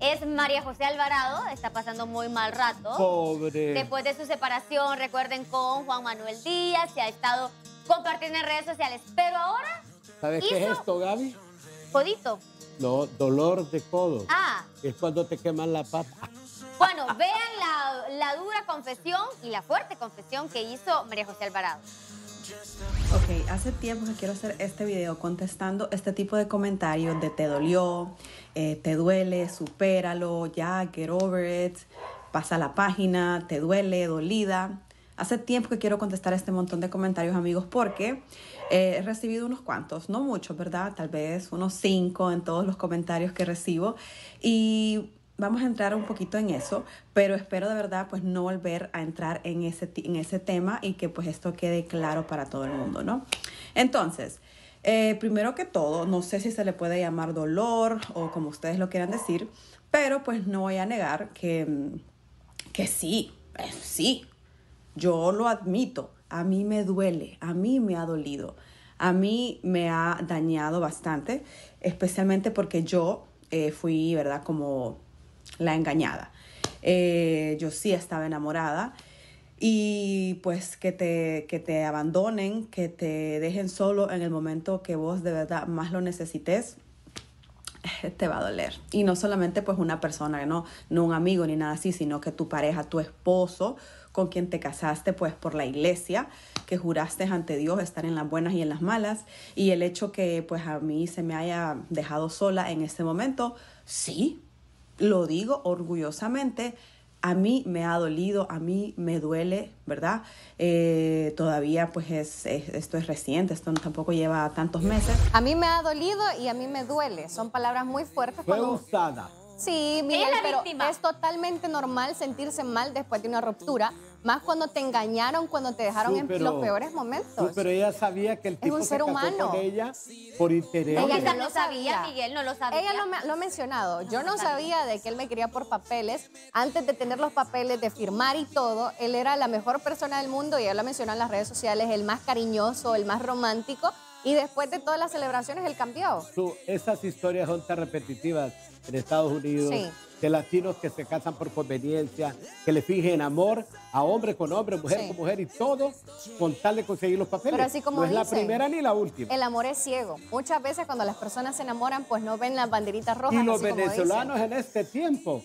es María José Alvarado, está pasando muy mal rato. Pobre. Después de su separación, recuerden, con Juan Manuel Díaz, se ha estado compartiendo en redes sociales. Pero ahora. ¿Sabes qué es esto, Gaby? Codito. No, dolor de codo. Ah. Es cuando te queman la pata. Bueno, vean la, la dura confesión y la fuerte confesión que hizo María José Alvarado. Ok, hace tiempo que quiero hacer este video contestando este tipo de comentarios de te dolió, eh, te duele, supéralo, ya, get over it, pasa la página, te duele, dolida. Hace tiempo que quiero contestar este montón de comentarios, amigos, porque eh, he recibido unos cuantos, no muchos, ¿verdad? Tal vez unos cinco en todos los comentarios que recibo. Y vamos a entrar un poquito en eso, pero espero de verdad pues no volver a entrar en ese, en ese tema y que pues esto quede claro para todo el mundo, ¿no? Entonces, eh, primero que todo, no sé si se le puede llamar dolor o como ustedes lo quieran decir, pero pues no voy a negar que, mm, que sí, eh, sí, yo lo admito, a mí me duele, a mí me ha dolido, a mí me ha dañado bastante, especialmente porque yo eh, fui, ¿verdad? Como la engañada. yo sí estaba enamorada y pues que te, te abandonen, que te dejen solo en el momento que vos de verdad más lo necesites eh, te va a doler. Y no solamente pues una persona, no, no un amigo ni nada así, sino que tu pareja, tu esposo, con quien te casaste pues por la iglesia, que juraste ante Dios estar en las buenas y en las malas, y el hecho que pues a mí se me haya dejado sola en este momento, sí, lo digo orgullosamente, a mí me ha dolido, a mí me duele, ¿verdad? Eh, todavía pues es, esto es reciente, esto tampoco lleva tantos meses. A mí me ha dolido y a mí me duele, son palabras muy fuertes. Fue Sí, Miguel, es pero es totalmente normal sentirse mal después de una ruptura, más cuando te engañaron, cuando te dejaron en los peores momentos. pero ella sabía que el tipo un ser humano. con ella por interés. Ella no, lo sabía, Miguel, no lo sabía. Ella lo, ha mencionado. Yo no, sabía de que él me quería por papeles. Antes de tener los papeles, de firmar y todo, él era la mejor persona del mundo y ella lo mencionó en las redes sociales, el más cariñoso, el más romántico y después de todas las celebraciones, el Su Esas historias son tan repetitivas en Estados Unidos. De latinos que se casan por conveniencia, que le fingen amor a hombre con hombre, mujer con mujer y todo con tal de conseguir los papeles. Pero así como no es la primera ni la última. El amor es ciego. Muchas veces cuando las personas se enamoran, pues no ven las banderitas rojas. Y los venezolanos en este tiempo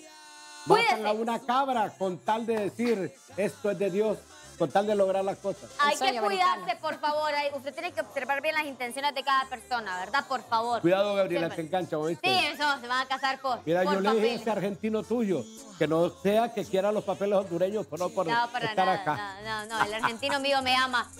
Matan a una cabra con tal de decir, esto es de Dios, con tal de lograr las cosas. Hay que cuidarse, por favor. Usted tiene que observar bien las intenciones de cada persona, ¿verdad? Por favor. Cuidado, Gabriela, se engancha, ¿oíste? Sí, eso, se van a casar por Mira, yo le dije a ese argentino tuyo que no sea que quiera los papeles hondureños, pero no por no, estar acá. No, no, no, el argentino mío me ama.